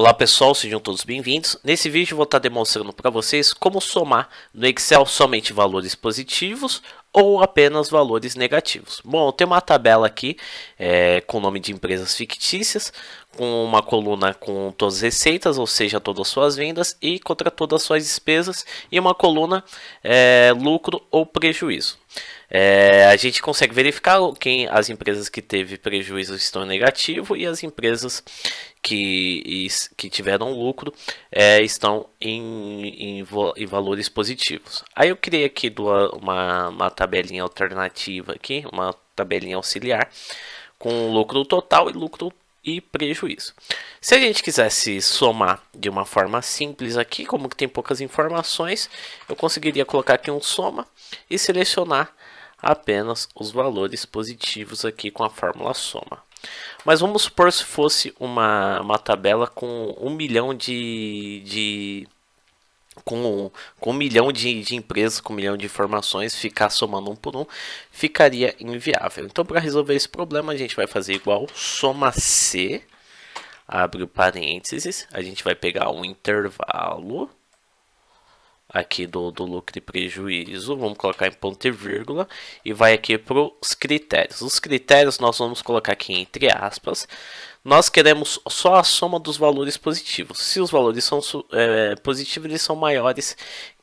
Olá pessoal, sejam todos bem-vindos. Nesse vídeo vou estar demonstrando para vocês como somar no Excel somente valores positivos ou apenas valores negativos. Bom, tem uma tabela aqui é, com o nome de empresas fictícias, com uma coluna com todas as receitas, ou seja, todas as suas vendas, e contra todas as suas despesas, e uma coluna é, lucro ou prejuízo. É, a gente consegue verificar quem as empresas que teve prejuízo estão negativo e as empresas que, que tiveram lucro é, estão em, em, em, valores positivos. Aí eu criei aqui uma, uma tabela tabelinha alternativa aqui, uma tabelinha auxiliar, com lucro total e lucro e prejuízo. Se a gente quisesse somar de uma forma simples aqui, como que tem poucas informações, eu conseguiria colocar aqui um soma e selecionar apenas os valores positivos aqui com a fórmula soma. Mas vamos supor se fosse uma, uma tabela com um milhão de, de com, com um milhão de, de empresas, com um milhão de informações, ficar somando um por um, ficaria inviável. Então, para resolver esse problema, a gente vai fazer igual soma C, abre parênteses, a gente vai pegar um intervalo aqui do, do lucro e prejuízo, vamos colocar em ponto e vírgula, e vai aqui para os critérios. Os critérios nós vamos colocar aqui entre aspas, nós queremos só a soma dos valores positivos. Se os valores são é, positivos, eles são maiores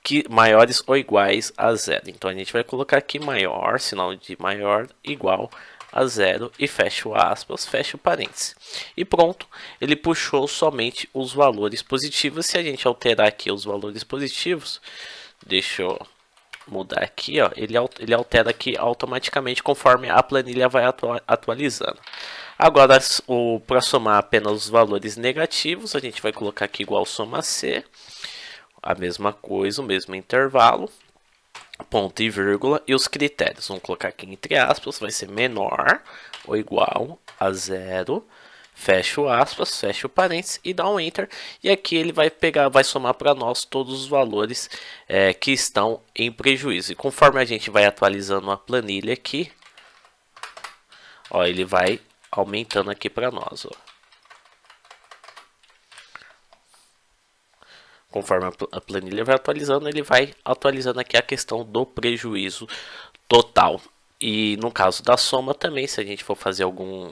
que maiores ou iguais a zero. Então a gente vai colocar aqui maior, sinal de maior, igual a a zero e fecha aspas, fecha o parênteses. E pronto, ele puxou somente os valores positivos. Se a gente alterar aqui os valores positivos, deixa eu mudar aqui, ó, ele, ele altera aqui automaticamente conforme a planilha vai atualizando. Agora, para somar apenas os valores negativos, a gente vai colocar aqui igual soma C, a mesma coisa, o mesmo intervalo ponto e vírgula e os critérios. Vamos colocar aqui entre aspas, vai ser menor ou igual a zero. fecha aspas, fecha o parênteses e dá um enter. E aqui ele vai pegar, vai somar para nós todos os valores é, que estão em prejuízo. E conforme a gente vai atualizando a planilha aqui, ó, ele vai aumentando aqui para nós. Ó. conforme a planilha vai atualizando, ele vai atualizando aqui a questão do prejuízo total. E no caso da soma também, se a gente for fazer algum.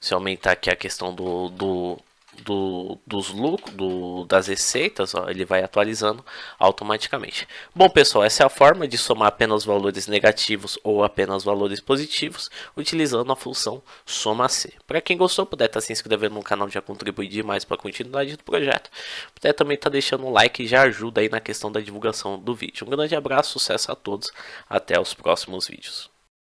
Se aumentar aqui a questão do, do do, dos lucros, do, das receitas, ó, ele vai atualizando automaticamente. Bom, pessoal, essa é a forma de somar apenas valores negativos ou apenas valores positivos, utilizando a função soma C. Para quem gostou, puder estar tá se inscrevendo no canal, já contribuir demais para a continuidade do projeto. Puder também estar tá deixando um like, já ajuda aí na questão da divulgação do vídeo. Um grande abraço, sucesso a todos, até os próximos vídeos.